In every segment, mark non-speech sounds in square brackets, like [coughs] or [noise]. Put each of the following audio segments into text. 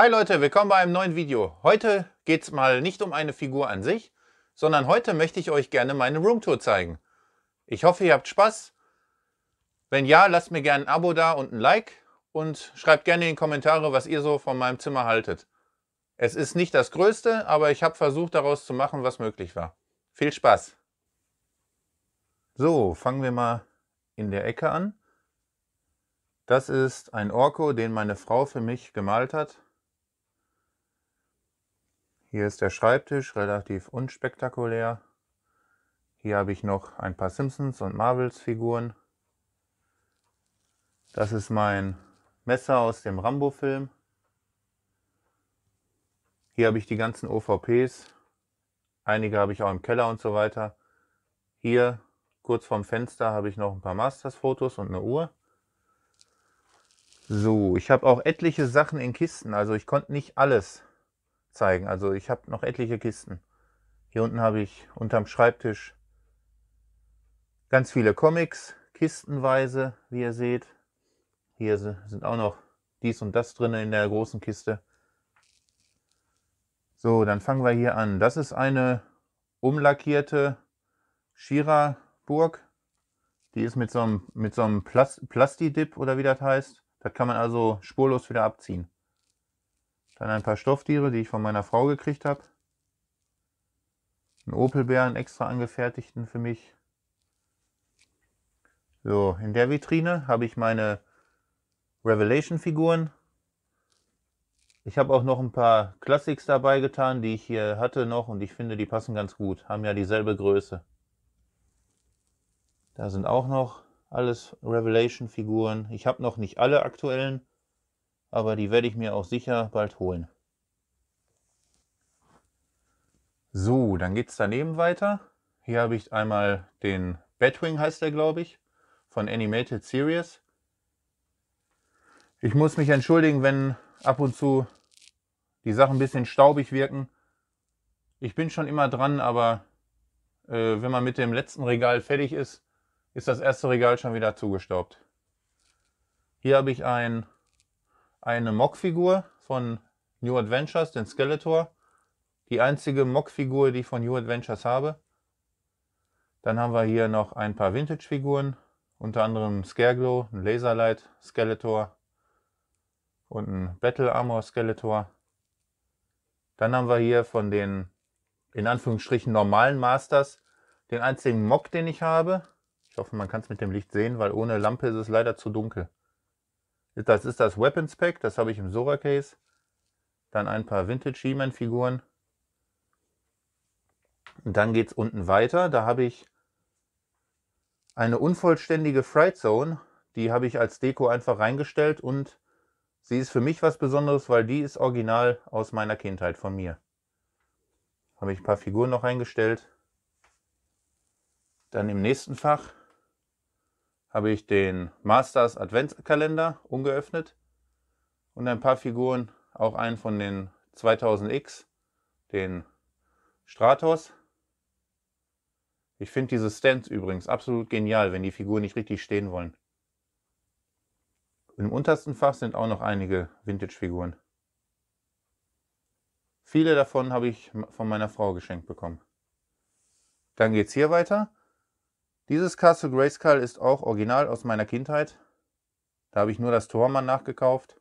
Hi Leute, willkommen bei einem neuen Video. Heute geht es mal nicht um eine Figur an sich, sondern heute möchte ich euch gerne meine Roomtour zeigen. Ich hoffe, ihr habt Spaß. Wenn ja, lasst mir gerne ein Abo da und ein Like und schreibt gerne in die Kommentare, was ihr so von meinem Zimmer haltet. Es ist nicht das Größte, aber ich habe versucht, daraus zu machen, was möglich war. Viel Spaß! So, fangen wir mal in der Ecke an. Das ist ein Orko, den meine Frau für mich gemalt hat. Hier ist der Schreibtisch, relativ unspektakulär. Hier habe ich noch ein paar Simpsons und Marvels Figuren. Das ist mein Messer aus dem Rambo-Film. Hier habe ich die ganzen OVPs. Einige habe ich auch im Keller und so weiter. Hier kurz vorm Fenster habe ich noch ein paar Masters-Fotos und eine Uhr. So, ich habe auch etliche Sachen in Kisten, also ich konnte nicht alles zeigen. Also ich habe noch etliche Kisten. Hier unten habe ich unterm Schreibtisch ganz viele Comics, kistenweise, wie ihr seht. Hier sind auch noch dies und das drin in der großen Kiste. So, dann fangen wir hier an. Das ist eine umlackierte Shira-Burg. Die ist mit so einem, mit so einem Plast Plastidip oder wie das heißt. Das kann man also spurlos wieder abziehen. Dann ein paar Stofftiere, die ich von meiner Frau gekriegt habe. Ein Opelbären extra angefertigten für mich. So, in der Vitrine habe ich meine Revelation-Figuren. Ich habe auch noch ein paar Classics dabei getan, die ich hier hatte noch und ich finde, die passen ganz gut. Haben ja dieselbe Größe. Da sind auch noch alles Revelation-Figuren. Ich habe noch nicht alle aktuellen, aber die werde ich mir auch sicher bald holen. So, dann geht es daneben weiter. Hier habe ich einmal den Batwing, heißt der, glaube ich, von Animated Series. Ich muss mich entschuldigen, wenn ab und zu die Sachen ein bisschen staubig wirken. Ich bin schon immer dran, aber äh, wenn man mit dem letzten Regal fertig ist, ist das erste Regal schon wieder zugestaubt. Hier habe ich ein eine Mockfigur von New Adventures, den Skeletor. Die einzige Mockfigur, die ich von New Adventures habe. Dann haben wir hier noch ein paar Vintage-Figuren, unter anderem Scareglow, ein Laserlight Skeletor und ein Battle Armor Skeletor. Dann haben wir hier von den in Anführungsstrichen normalen Masters den einzigen Mock, den ich habe. Ich hoffe, man kann es mit dem Licht sehen, weil ohne Lampe ist es leider zu dunkel. Das ist das Weapons Pack, das habe ich im Sora Case. Dann ein paar Vintage He-Man Figuren. Und dann geht es unten weiter. Da habe ich eine unvollständige Fright Zone. Die habe ich als Deko einfach reingestellt und sie ist für mich was Besonderes, weil die ist original aus meiner Kindheit von mir. Habe ich ein paar Figuren noch reingestellt. Dann im nächsten Fach habe ich den Masters Adventskalender umgeöffnet und ein paar Figuren, auch einen von den 2000X, den Stratos. Ich finde diese Stands übrigens absolut genial, wenn die Figuren nicht richtig stehen wollen. Im untersten Fach sind auch noch einige Vintage-Figuren. Viele davon habe ich von meiner Frau geschenkt bekommen. Dann geht es hier weiter. Dieses Castle Grayskull ist auch original aus meiner Kindheit. Da habe ich nur das Tor mal nachgekauft.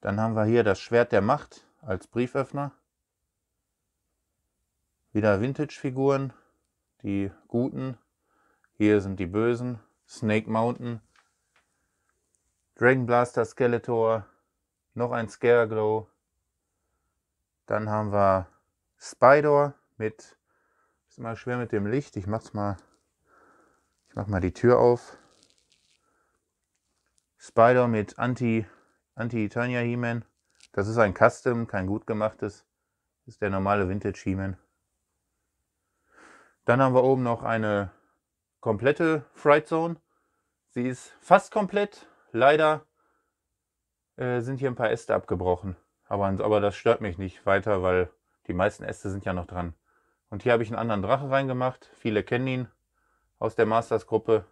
Dann haben wir hier das Schwert der Macht als Brieföffner. Wieder Vintage-Figuren, die guten. Hier sind die bösen. Snake Mountain. Dragon Blaster Skeletor. Noch ein Scareglow. Dann haben wir Spider mit, ist immer schwer mit dem Licht, ich mach's mal ich mache mal die Tür auf. Spider mit Anti, anti He-Man. Das ist ein Custom, kein gut gemachtes. Das ist der normale Vintage He-Man. Dann haben wir oben noch eine komplette Fright Zone. Sie ist fast komplett. Leider äh, sind hier ein paar Äste abgebrochen. Aber, aber das stört mich nicht weiter, weil die meisten Äste sind ja noch dran. Und hier habe ich einen anderen Drache reingemacht. Viele kennen ihn aus der Masters-Gruppe.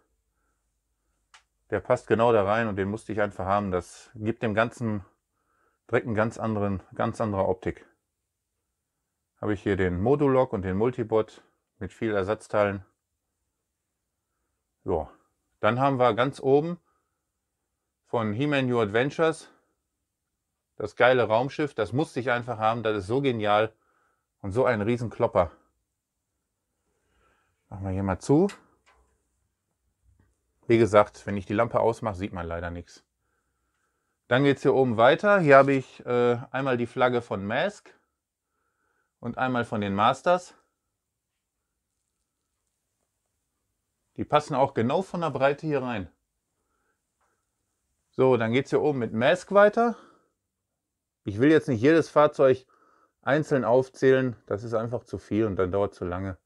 Der passt genau da rein und den musste ich einfach haben. Das gibt dem ganzen Dreck einen ganz anderen, ganz andere Optik. Habe ich hier den Modulok und den Multibot mit vielen Ersatzteilen. Ja, dann haben wir ganz oben von He-Man New Adventures das geile Raumschiff. Das musste ich einfach haben. Das ist so genial und so ein Riesenklopper. Machen wir hier mal zu. Wie gesagt, wenn ich die Lampe ausmache, sieht man leider nichts. Dann geht es hier oben weiter. Hier habe ich äh, einmal die Flagge von Mask und einmal von den Masters. Die passen auch genau von der Breite hier rein. So, dann geht es hier oben mit Mask weiter. Ich will jetzt nicht jedes Fahrzeug einzeln aufzählen. Das ist einfach zu viel und dann dauert zu lange.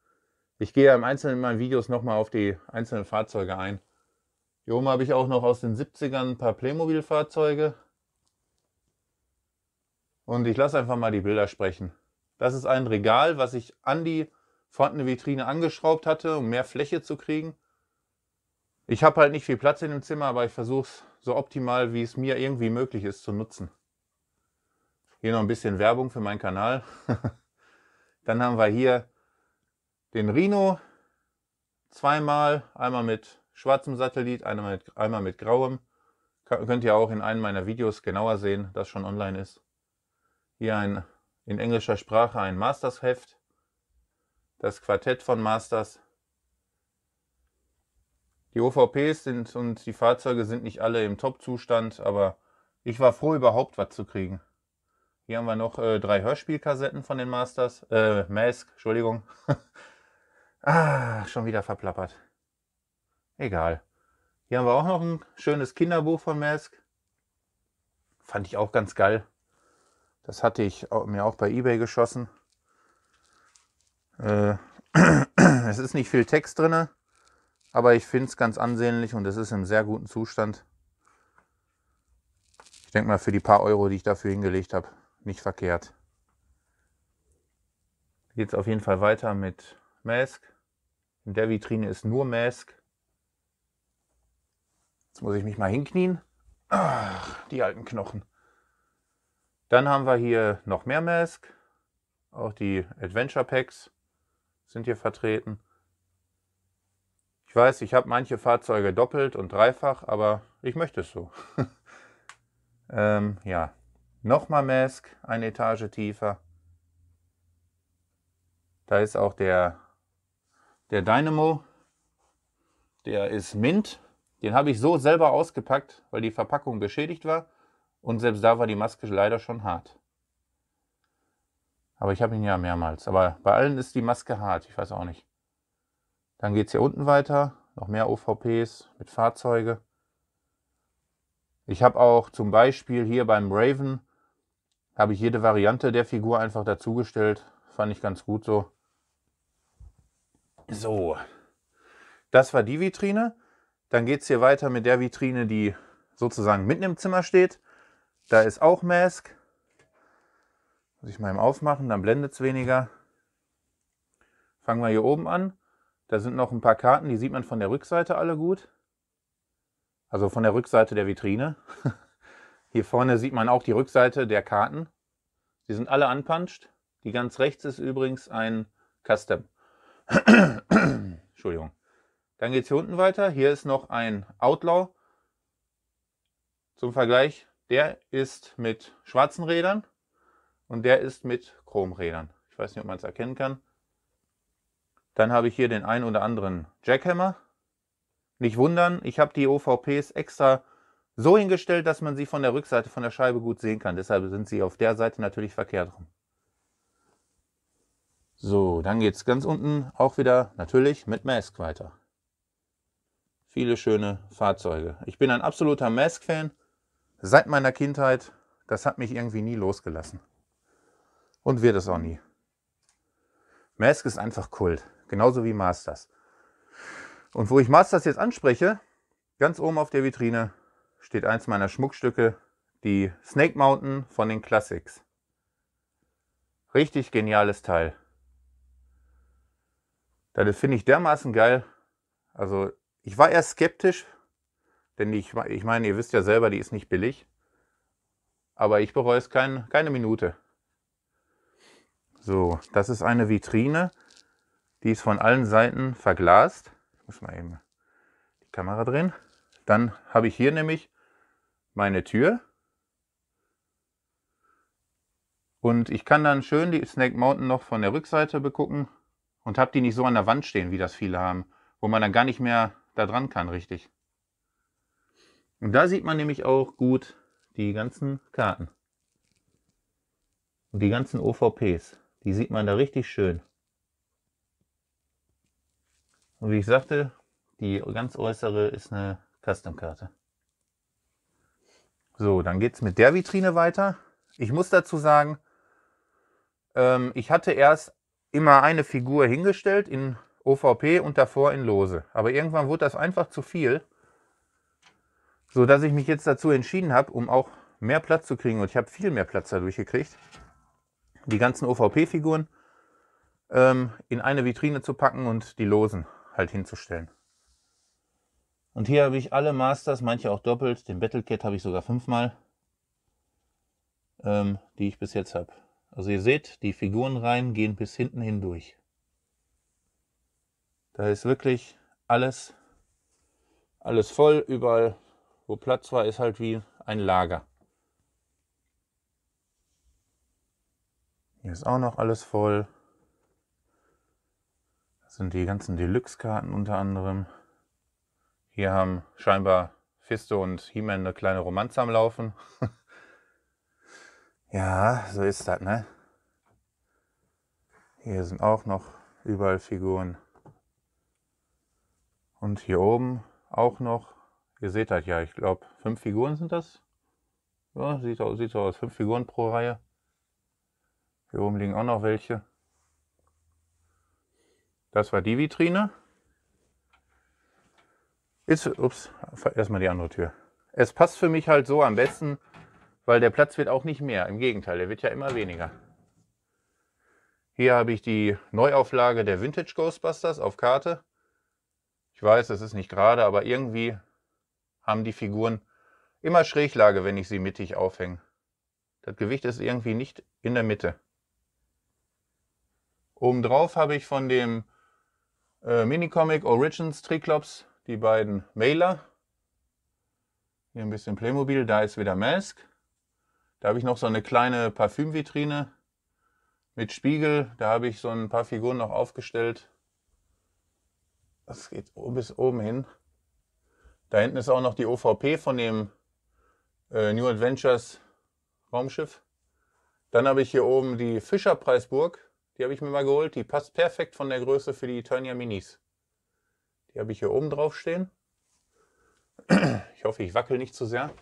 Ich gehe ja im Einzelnen in meinen Videos nochmal auf die einzelnen Fahrzeuge ein. Hier oben habe ich auch noch aus den 70ern ein paar Playmobil-Fahrzeuge. Und ich lasse einfach mal die Bilder sprechen. Das ist ein Regal, was ich an die vorhandene Vitrine angeschraubt hatte, um mehr Fläche zu kriegen. Ich habe halt nicht viel Platz in dem Zimmer, aber ich versuche es so optimal, wie es mir irgendwie möglich ist, zu nutzen. Hier noch ein bisschen Werbung für meinen Kanal. [laughs] Dann haben wir hier den Rhino zweimal, einmal mit schwarzem Satellit, einmal mit, einmal mit grauem. Könnt ihr auch in einem meiner Videos genauer sehen, das schon online ist. Hier ein, in englischer Sprache ein Masters-Heft. Das Quartett von Masters. Die OVPs sind und die Fahrzeuge sind nicht alle im Top-Zustand, aber ich war froh, überhaupt was zu kriegen. Hier haben wir noch äh, drei Hörspielkassetten von den Masters. Äh, Mask, Entschuldigung. [laughs] ah, schon wieder verplappert. Egal. Hier haben wir auch noch ein schönes Kinderbuch von Mask. Fand ich auch ganz geil. Das hatte ich mir auch bei eBay geschossen. Äh, [clears throat] es ist nicht viel Text drin, aber ich finde es ganz ansehnlich und es ist im sehr guten Zustand. Ich denke mal, für die paar Euro, die ich dafür hingelegt habe, nicht verkehrt. Geht es auf jeden Fall weiter mit Mask. In der Vitrine ist nur Mask. Jetzt muss ich mich mal hinknien. Ach, die alten Knochen. Dann haben wir hier noch mehr Mask. Auch die Adventure Packs sind hier vertreten. Ich weiß, ich habe manche Fahrzeuge doppelt und dreifach, aber ich möchte es so. [laughs] ähm, ja, nochmal Mask, eine Etage tiefer. Da ist auch der, der Dynamo. Der ist Mint. Den habe ich so selber ausgepackt, weil die Verpackung beschädigt war und selbst da war die Maske leider schon hart. Aber ich habe ihn ja mehrmals. Aber bei allen ist die Maske hart, ich weiß auch nicht. Dann geht es hier unten weiter, noch mehr OVPs mit Fahrzeuge. Ich habe auch zum Beispiel hier beim Raven, habe ich jede Variante der Figur einfach dazugestellt. Fand ich ganz gut so. So, das war die Vitrine. Dann geht es hier weiter mit der Vitrine, die sozusagen mitten im Zimmer steht. Da ist auch Mask. Muss ich mal eben aufmachen, dann blendet es weniger. Fangen wir hier oben an. Da sind noch ein paar Karten, die sieht man von der Rückseite alle gut. Also von der Rückseite der Vitrine. [laughs] Hier vorne sieht man auch die Rückseite der Karten. Die sind alle anpanscht. Die ganz rechts ist übrigens ein Custom. [coughs] Entschuldigung. Dann geht es hier unten weiter. Hier ist noch ein Outlaw. Zum Vergleich, der ist mit schwarzen Rädern und der ist mit Chromrädern. Ich weiß nicht, ob man es erkennen kann. Dann habe ich hier den ein oder anderen Jackhammer. Nicht wundern, ich habe die OVPs extra so hingestellt, dass man sie von der Rückseite von der Scheibe gut sehen kann. Deshalb sind sie auf der Seite natürlich verkehrt rum. So, dann geht es ganz unten auch wieder natürlich mit Mask weiter viele schöne Fahrzeuge. Ich bin ein absoluter Mask-Fan seit meiner Kindheit. Das hat mich irgendwie nie losgelassen. Und wird es auch nie. Mask ist einfach Kult. Genauso wie Masters. Und wo ich Masters jetzt anspreche, ganz oben auf der Vitrine steht eins meiner Schmuckstücke, die Snake Mountain von den Classics. Richtig geniales Teil. Das finde ich dermaßen geil. Also ich war eher skeptisch, denn ich, ich meine, ihr wisst ja selber, die ist nicht billig. Aber ich bereue es kein, keine Minute. So, das ist eine Vitrine. Die ist von allen Seiten verglast. Ich muss mal eben die Kamera drehen. Dann habe ich hier nämlich meine Tür. Und ich kann dann schön die Snake Mountain noch von der Rückseite begucken und habe die nicht so an der Wand stehen, wie das viele haben, wo man dann gar nicht mehr da dran kann, richtig. Und da sieht man nämlich auch gut die ganzen Karten. Und die ganzen OVPs. Die sieht man da richtig schön. Und wie ich sagte, die ganz äußere ist eine Custom-Karte. So, dann geht es mit der Vitrine weiter. Ich muss dazu sagen, ähm, ich hatte erst immer eine Figur hingestellt in OVP und davor in Lose. Aber irgendwann wurde das einfach zu viel, sodass ich mich jetzt dazu entschieden habe, um auch mehr Platz zu kriegen. Und ich habe viel mehr Platz dadurch gekriegt, die ganzen OVP-Figuren ähm, in eine Vitrine zu packen und die Losen halt hinzustellen. Und hier habe ich alle Masters, manche auch doppelt. Den Battle Cat habe ich sogar fünfmal, ähm, die ich bis jetzt habe. Also ihr seht, die Figuren rein gehen bis hinten hindurch. Da ist wirklich alles, alles voll. Überall, wo Platz war, ist halt wie ein Lager. Hier ist auch noch alles voll. Das sind die ganzen Deluxe-Karten unter anderem. Hier haben scheinbar Fisto und He-Man eine kleine Romanze am Laufen. [laughs] ja, so ist das, ne? Hier sind auch noch überall Figuren. Und hier oben auch noch, ihr seht das halt ja, ich glaube, fünf Figuren sind das. Ja, sieht, sieht so aus, fünf Figuren pro Reihe. Hier oben liegen auch noch welche. Das war die Vitrine. Ist, ups, erstmal die andere Tür. Es passt für mich halt so am besten, weil der Platz wird auch nicht mehr. Im Gegenteil, der wird ja immer weniger. Hier habe ich die Neuauflage der Vintage Ghostbusters auf Karte. Ich weiß, das ist nicht gerade, aber irgendwie haben die Figuren immer Schräglage, wenn ich sie mittig aufhänge. Das Gewicht ist irgendwie nicht in der Mitte. Obendrauf habe ich von dem äh, Minicomic Origins Triclops die beiden Mailer. Hier ein bisschen Playmobil, da ist wieder Mask. Da habe ich noch so eine kleine Parfümvitrine mit Spiegel. Da habe ich so ein paar Figuren noch aufgestellt das geht bis oben hin. Da hinten ist auch noch die OVP von dem äh, New Adventures Raumschiff. Dann habe ich hier oben die Fischerpreisburg. Die habe ich mir mal geholt. Die passt perfekt von der Größe für die Tanya Minis. Die habe ich hier oben drauf stehen. Ich hoffe, ich wackel nicht zu sehr.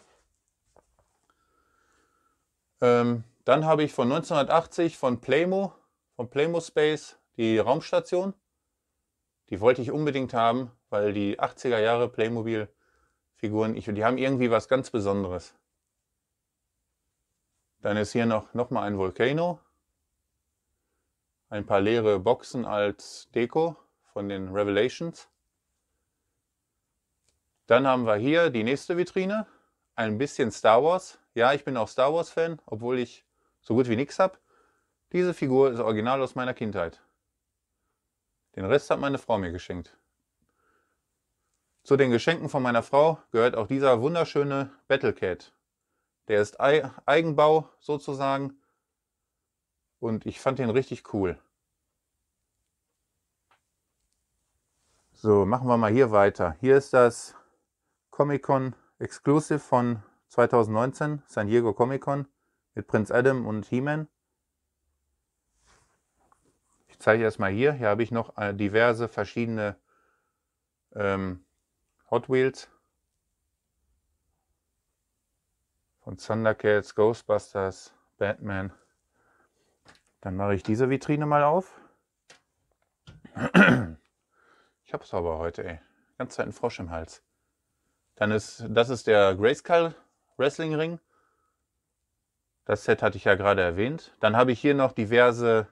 Ähm, dann habe ich von 1980 von Playmo, von Playmo Space, die Raumstation. Die wollte ich unbedingt haben, weil die 80er Jahre Playmobil-Figuren, die haben irgendwie was ganz Besonderes. Dann ist hier noch, noch mal ein Volcano. Ein paar leere Boxen als Deko von den Revelations. Dann haben wir hier die nächste Vitrine. Ein bisschen Star Wars. Ja, ich bin auch Star Wars-Fan, obwohl ich so gut wie nichts habe. Diese Figur ist original aus meiner Kindheit. Den Rest hat meine Frau mir geschenkt. Zu den Geschenken von meiner Frau gehört auch dieser wunderschöne Battle Cat. Der ist Eigenbau sozusagen und ich fand den richtig cool. So, machen wir mal hier weiter. Hier ist das Comic-Con Exclusive von 2019, San Diego Comic-Con mit Prinz Adam und He-Man zeige ich erstmal hier. Hier habe ich noch äh, diverse verschiedene ähm, Hot Wheels. Von Thundercats, Ghostbusters, Batman. Dann mache ich diese Vitrine mal auf. Ich habe es aber heute, ey. Ganz Zeit ein Frosch im Hals. Dann ist, das ist der Grayskull Wrestling Ring. Das Set hatte ich ja gerade erwähnt. Dann habe ich hier noch diverse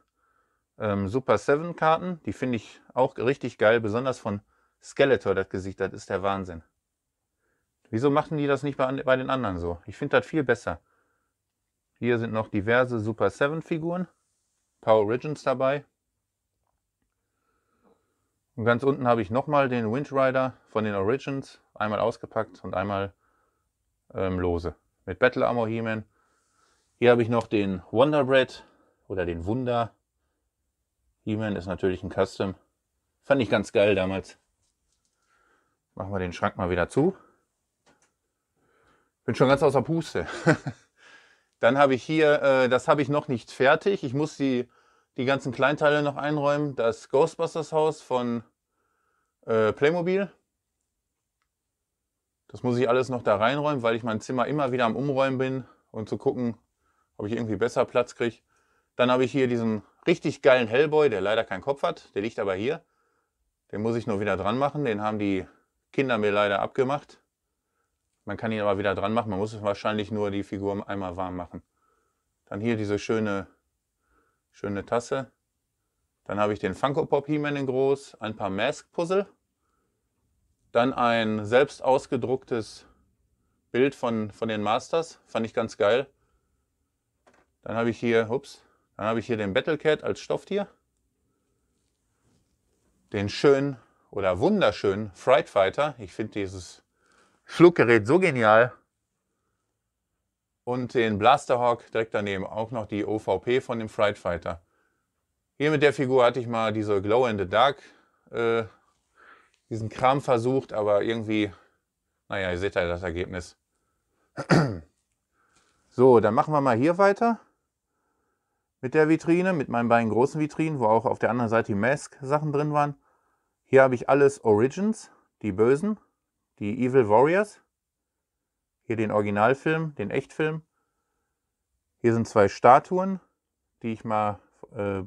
ähm, Super 7 Karten. Die finde ich auch richtig geil, besonders von Skeletor das Gesicht, das ist der Wahnsinn. Wieso machen die das nicht bei, bei den anderen so? Ich finde das viel besser. Hier sind noch diverse Super 7 Figuren, paar Origins dabei. Und ganz unten habe ich nochmal den Wind Rider von den Origins, einmal ausgepackt und einmal ähm, lose. Mit Battle Armor He-Man. Hier habe ich noch den Wonder Bread oder den Wunder He-Man ist natürlich ein Custom. Fand ich ganz geil damals. Machen wir den Schrank mal wieder zu. Bin schon ganz außer Puste. [laughs] Dann habe ich hier, äh, das habe ich noch nicht fertig. Ich muss die, die ganzen Kleinteile noch einräumen. Das Ghostbusters Haus von äh, Playmobil. Das muss ich alles noch da reinräumen, weil ich mein Zimmer immer wieder am Umräumen bin und um zu gucken, ob ich irgendwie besser Platz kriege. Dann habe ich hier diesen richtig geilen Hellboy, der leider keinen Kopf hat. Der liegt aber hier. Den muss ich nur wieder dran machen. Den haben die Kinder mir leider abgemacht. Man kann ihn aber wieder dran machen. Man muss wahrscheinlich nur die Figur einmal warm machen. Dann hier diese schöne, schöne Tasse. Dann habe ich den Funko Pop He-Man in groß, ein paar Mask Puzzle. Dann ein selbst ausgedrucktes Bild von, von den Masters. Fand ich ganz geil. Dann habe ich hier, ups, dann habe ich hier den Battle Cat als Stofftier. Den schönen oder wunderschönen Fright Fighter. Ich finde dieses Schluckgerät so genial. Und den Blaster Hawk direkt daneben. Auch noch die OVP von dem Fright Fighter. Hier mit der Figur hatte ich mal diese Glow in the Dark, äh, diesen Kram versucht, aber irgendwie, naja, ihr seht ja das Ergebnis. [clears throat] so, dann machen wir mal hier weiter mit der Vitrine, mit meinen beiden großen Vitrinen, wo auch auf der anderen Seite die Mask-Sachen drin waren. Hier habe ich alles Origins, die Bösen, die Evil Warriors. Hier den Originalfilm, den Echtfilm. Hier sind zwei Statuen, die ich mal äh,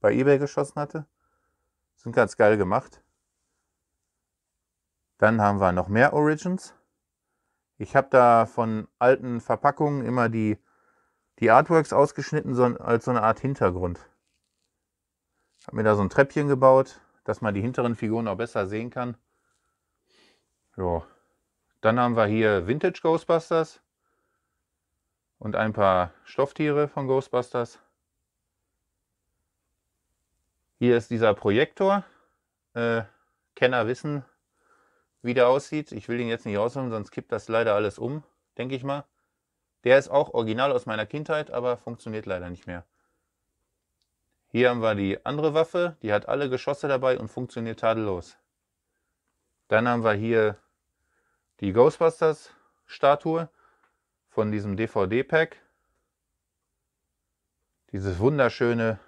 bei eBay geschossen hatte. Sind ganz geil gemacht. Dann haben wir noch mehr Origins. Ich habe da von alten Verpackungen immer die die Artworks ausgeschnitten so, als so eine Art Hintergrund. Ich habe mir da so ein Treppchen gebaut, dass man die hinteren Figuren auch besser sehen kann. Jo. Dann haben wir hier Vintage Ghostbusters und ein paar Stofftiere von Ghostbusters. Hier ist dieser Projektor. Äh, Kenner wissen, wie der aussieht. Ich will ihn jetzt nicht ausholen, sonst kippt das leider alles um, denke ich mal. Der ist auch original aus meiner Kindheit, aber funktioniert leider nicht mehr. Hier haben wir die andere Waffe, die hat alle Geschosse dabei und funktioniert tadellos. Dann haben wir hier die Ghostbusters Statue von diesem DVD-Pack. Dieses wunderschöne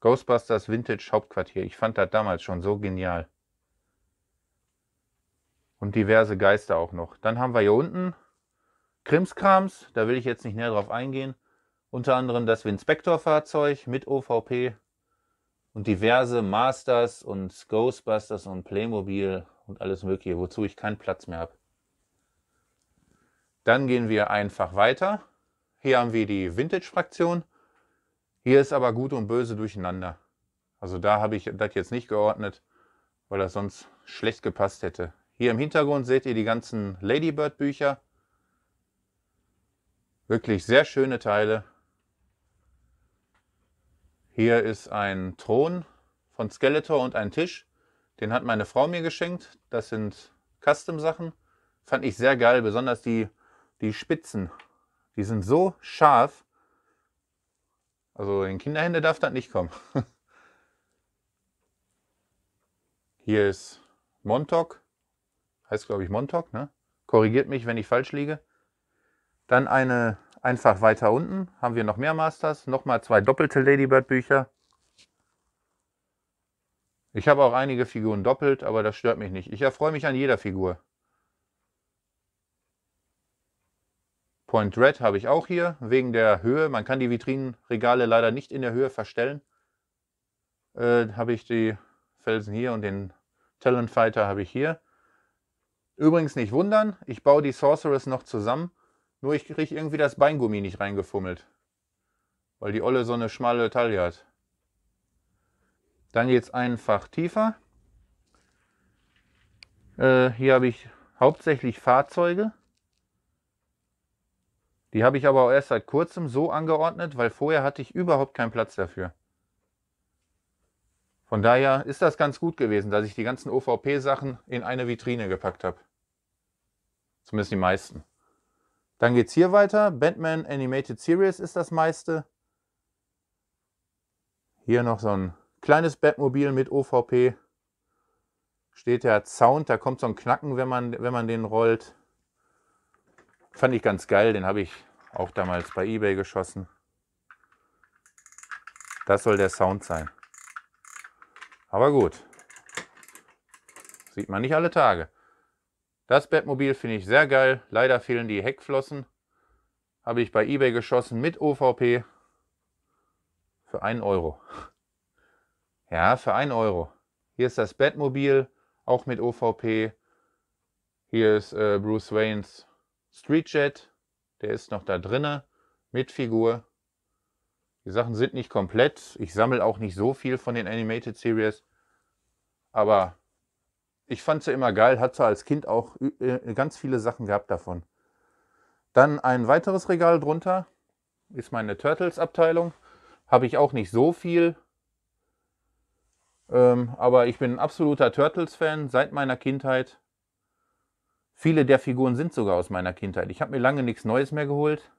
Ghostbusters Vintage Hauptquartier. Ich fand das damals schon so genial. Und diverse Geister auch noch. Dann haben wir hier unten Krimskrams, da will ich jetzt nicht näher drauf eingehen. Unter anderem das Winspector-Fahrzeug mit OVP und diverse Masters und Ghostbusters und Playmobil und alles Mögliche, wozu ich keinen Platz mehr habe. Dann gehen wir einfach weiter. Hier haben wir die Vintage-Fraktion. Hier ist aber Gut und Böse durcheinander. Also da habe ich das jetzt nicht geordnet, weil das sonst schlecht gepasst hätte. Hier im Hintergrund seht ihr die ganzen Ladybird-Bücher. Wirklich sehr schöne Teile. Hier ist ein Thron von Skeletor und ein Tisch. Den hat meine Frau mir geschenkt. Das sind Custom-Sachen. Fand ich sehr geil, besonders die, die Spitzen. Die sind so scharf. Also in Kinderhände darf das nicht kommen. [laughs] Hier ist Montauk. Heißt, glaube ich, Montauk, ne? Korrigiert mich, wenn ich falsch liege. Dann eine einfach weiter unten haben wir noch mehr Masters, nochmal zwei doppelte Ladybird-Bücher. Ich habe auch einige Figuren doppelt, aber das stört mich nicht. Ich erfreue mich an jeder Figur. Point Red habe ich auch hier, wegen der Höhe. Man kann die Vitrinenregale leider nicht in der Höhe verstellen. Äh, habe ich die Felsen hier und den Talon Fighter habe ich hier. Übrigens nicht wundern, ich baue die Sorceress noch zusammen. Nur ich kriege irgendwie das Beingummi nicht reingefummelt. Weil die Olle so eine schmale Taille hat. Dann geht es einfach tiefer. Äh, hier habe ich hauptsächlich Fahrzeuge. Die habe ich aber auch erst seit kurzem so angeordnet, weil vorher hatte ich überhaupt keinen Platz dafür. Von daher ist das ganz gut gewesen, dass ich die ganzen OVP-Sachen in eine Vitrine gepackt habe. Zumindest die meisten. Dann geht es hier weiter. Batman Animated Series ist das meiste. Hier noch so ein kleines Batmobil mit OVP. Steht der Sound, da kommt so ein Knacken, wenn man, wenn man den rollt. Fand ich ganz geil, den habe ich auch damals bei Ebay geschossen. Das soll der Sound sein. Aber gut, sieht man nicht alle Tage. Das Bettmobil finde ich sehr geil. Leider fehlen die Heckflossen. Habe ich bei Ebay geschossen mit OVP für 1 Euro. [laughs] Ja, für 1 Euro. Hier ist das Bettmobil, auch mit OVP. Hier ist äh, Bruce Waynes Streetjet. Der ist noch da drinne mit Figur. Die Sachen sind nicht komplett. Ich sammle auch nicht so viel von den Animated Series. Aber ich fand sie immer geil, hatte als Kind auch äh, ganz viele Sachen gehabt davon. Dann ein weiteres Regal drunter ist meine Turtles-Abteilung. Habe ich auch nicht so viel, ähm, aber ich bin ein absoluter Turtles-Fan seit meiner Kindheit. Viele der Figuren sind sogar aus meiner Kindheit. Ich habe mir lange nichts Neues mehr geholt.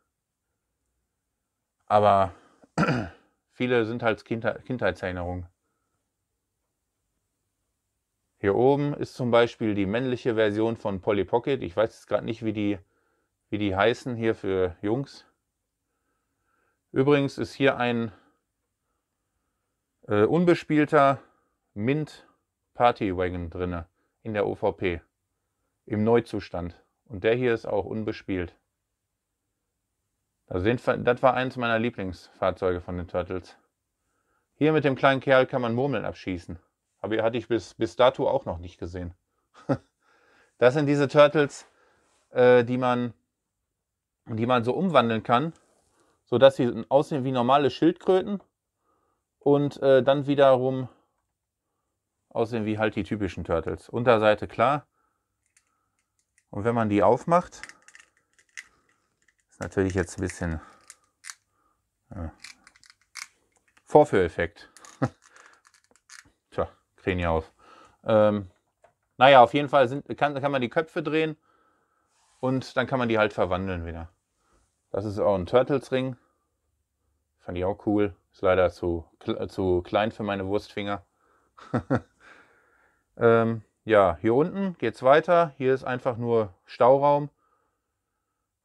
Aber [clears throat] viele sind halt Kindheitserinnerungen. Hier oben ist zum Beispiel die männliche Version von Polly Pocket. Ich weiß jetzt gerade nicht, wie die, wie die heißen hier für Jungs. Übrigens ist hier ein äh, unbespielter Mint Party Wagon drin in der OVP im Neuzustand. Und der hier ist auch unbespielt. Also den, das war eins meiner Lieblingsfahrzeuge von den Turtles. Hier mit dem kleinen Kerl kann man Murmeln abschießen. Aber hatte ich bis, bis dato auch noch nicht gesehen. [laughs] das sind diese Turtles, äh, die, man, die man so umwandeln kann, sodass sie aussehen wie normale Schildkröten und äh, dann wiederum aussehen wie halt die typischen Turtles. Unterseite klar. Und wenn man die aufmacht, ist natürlich jetzt ein bisschen ja, äh, Vorführeffekt drehen hier aus. Ähm, naja, auf jeden Fall sind, kann, kann man die Köpfe drehen und dann kann man die halt verwandeln wieder. Das ist auch ein Turtles-Ring. Fand ich auch cool. Ist leider zu, zu klein für meine Wurstfinger. [laughs] ähm, ja, hier unten geht es weiter. Hier ist einfach nur Stauraum.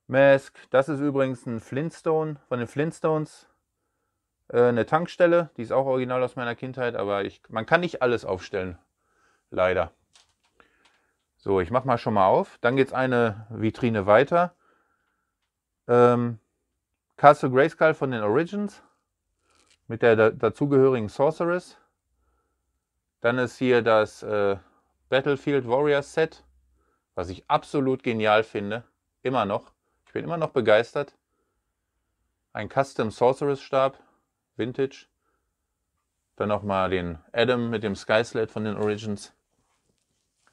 Mask, das ist übrigens ein Flintstone von den Flintstones. Äh, eine Tankstelle, die ist auch original aus meiner Kindheit, aber ich, man kann nicht alles aufstellen, leider. So, ich mache mal schon mal auf. Dann geht es eine Vitrine weiter. Ähm, Castle Grayskull von den Origins mit der da dazugehörigen Sorceress. Dann ist hier das äh, Battlefield Warriors Set, was ich absolut genial finde. Immer noch. Ich bin immer noch begeistert. Ein Custom Sorceress Stab Vintage. Dann nochmal den Adam mit dem Sky Sled von den Origins.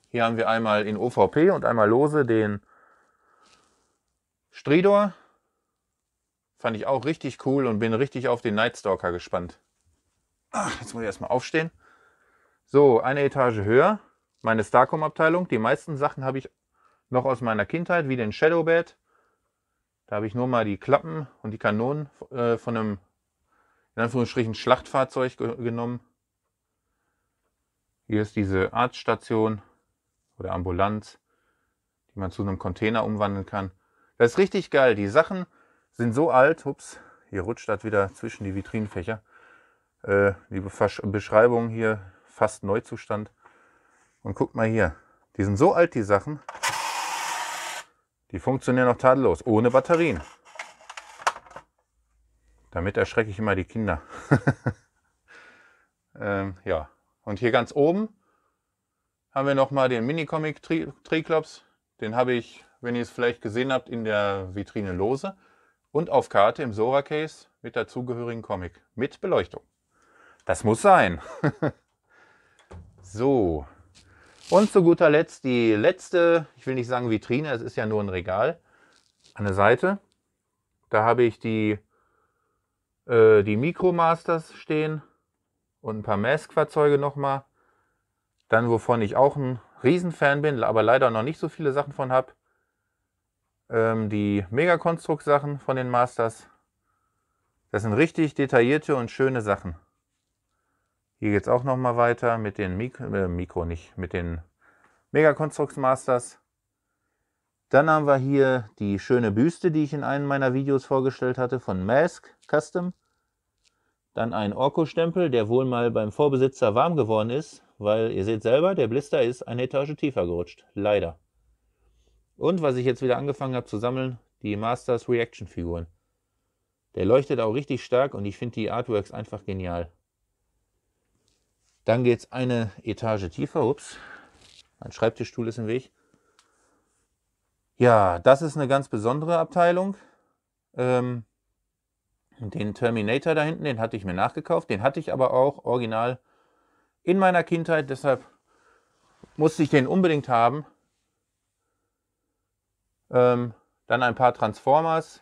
Hier haben wir einmal in OVP und einmal lose den Stridor. Fand ich auch richtig cool und bin richtig auf den Nightstalker gespannt. Ach, jetzt muss ich erstmal aufstehen. So, eine Etage höher. Meine Starcom-Abteilung. Die meisten Sachen habe ich noch aus meiner Kindheit, wie den Shadowbat. Da habe ich nur mal die Klappen und die Kanonen äh, von einem in Anführungsstrichen Schlachtfahrzeug genommen. Hier ist diese Arztstation oder Ambulanz, die man zu einem Container umwandeln kann. Das ist richtig geil. Die Sachen sind so alt. Ups, hier rutscht das wieder zwischen die Vitrinenfächer. Äh, die Beschreibung hier, fast Neuzustand. Und guckt mal hier. Die sind so alt, die Sachen. Die funktionieren noch tadellos, ohne Batterien. Damit erschrecke ich immer die Kinder. [laughs] ähm, ja, und hier ganz oben haben wir nochmal den Mini-Comic Triklops. Den habe ich, wenn ihr es vielleicht gesehen habt, in der Vitrine lose und auf Karte im Sora Case mit dazugehörigen Comic mit Beleuchtung. Das muss sein. [laughs] so. Und zu guter Letzt die letzte, ich will nicht sagen Vitrine, es ist ja nur ein Regal an der Seite. Da habe ich die äh, die Micromasters stehen und ein paar Mask-Fahrzeuge nochmal. Dann, wovon ich auch ein Riesenfan bin, aber leider noch nicht so viele Sachen von habe, ähm, die megakonstrukt sachen von den Masters. Das sind richtig detaillierte und schöne Sachen. Hier geht es auch nochmal weiter mit den Mik äh, Mikro, nicht, mit den megakonstrukt Masters. Dann haben wir hier die schöne Büste, die ich in einem meiner Videos vorgestellt hatte, von Mask Custom. Dann ein Orko-Stempel, der wohl mal beim Vorbesitzer warm geworden ist, weil ihr seht selber, der Blister ist eine Etage tiefer gerutscht. Leider. Und was ich jetzt wieder angefangen habe zu sammeln, die Masters Reaction Figuren. Der leuchtet auch richtig stark und ich finde die Artworks einfach genial. Dann geht es eine Etage tiefer. Ups, mein Schreibtischstuhl ist im Weg. Ja, das ist eine ganz besondere Abteilung. Ähm, den Terminator da hinten, den hatte ich mir nachgekauft. Den hatte ich aber auch original in meiner Kindheit. Deshalb musste ich den unbedingt haben. Ähm, dann ein paar Transformers.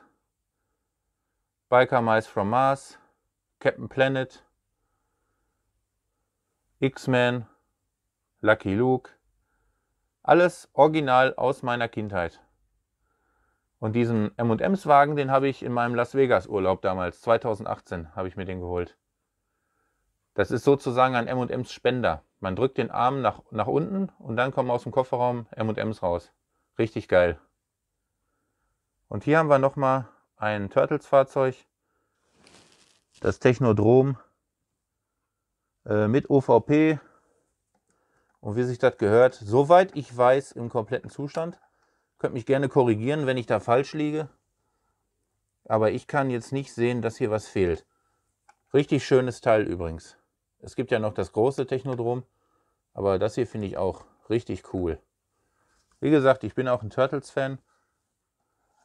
Biker Mice from Mars. Captain Planet. X-Men. Lucky Luke. Alles original aus meiner Kindheit. Und diesen M&M's-Wagen, den habe ich in meinem Las Vegas-Urlaub damals, 2018, habe ich mir den geholt. Das ist sozusagen ein M&M's Spender. Man drückt den Arm nach, nach unten und dann kommen aus dem Kofferraum M&M's raus. Richtig geil. Und hier haben wir nochmal ein Turtles-Fahrzeug. Das Technodrom äh, mit OVP. Und wie sich das gehört, soweit ich weiß, im kompletten Zustand. Könnt mich gerne korrigieren, wenn ich da falsch liege. Aber ich kann jetzt nicht sehen, dass hier was fehlt. Richtig schönes Teil übrigens. Es gibt ja noch das große Technodrom, aber das hier finde ich auch richtig cool. Wie gesagt, ich bin auch ein Turtles-Fan.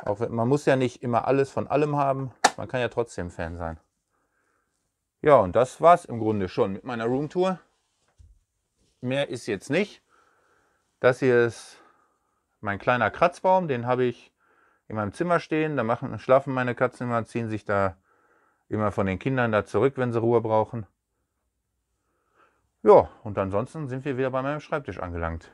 Auch wenn, man muss ja nicht immer alles von allem haben, man kann ja trotzdem Fan sein. Ja, und das war's im Grunde schon mit meiner Roomtour. Mehr ist jetzt nicht. Das hier ist mein kleiner Kratzbaum, den habe ich in meinem Zimmer stehen. Da machen, schlafen meine Katzen immer, ziehen sich da immer von den Kindern da zurück, wenn sie Ruhe brauchen. Ja, und ansonsten sind wir wieder bei meinem Schreibtisch angelangt.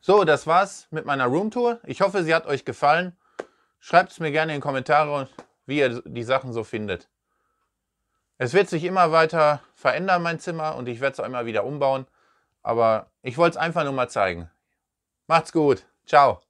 So, das war's mit meiner Roomtour. Ich hoffe, sie hat euch gefallen. Schreibt es mir gerne in die Kommentare, wie ihr die Sachen so findet. Es wird sich immer weiter verändern, mein Zimmer, und ich werde es auch immer wieder umbauen. Aber ich wollte es einfach nur mal zeigen. Macht's gut. Ciao.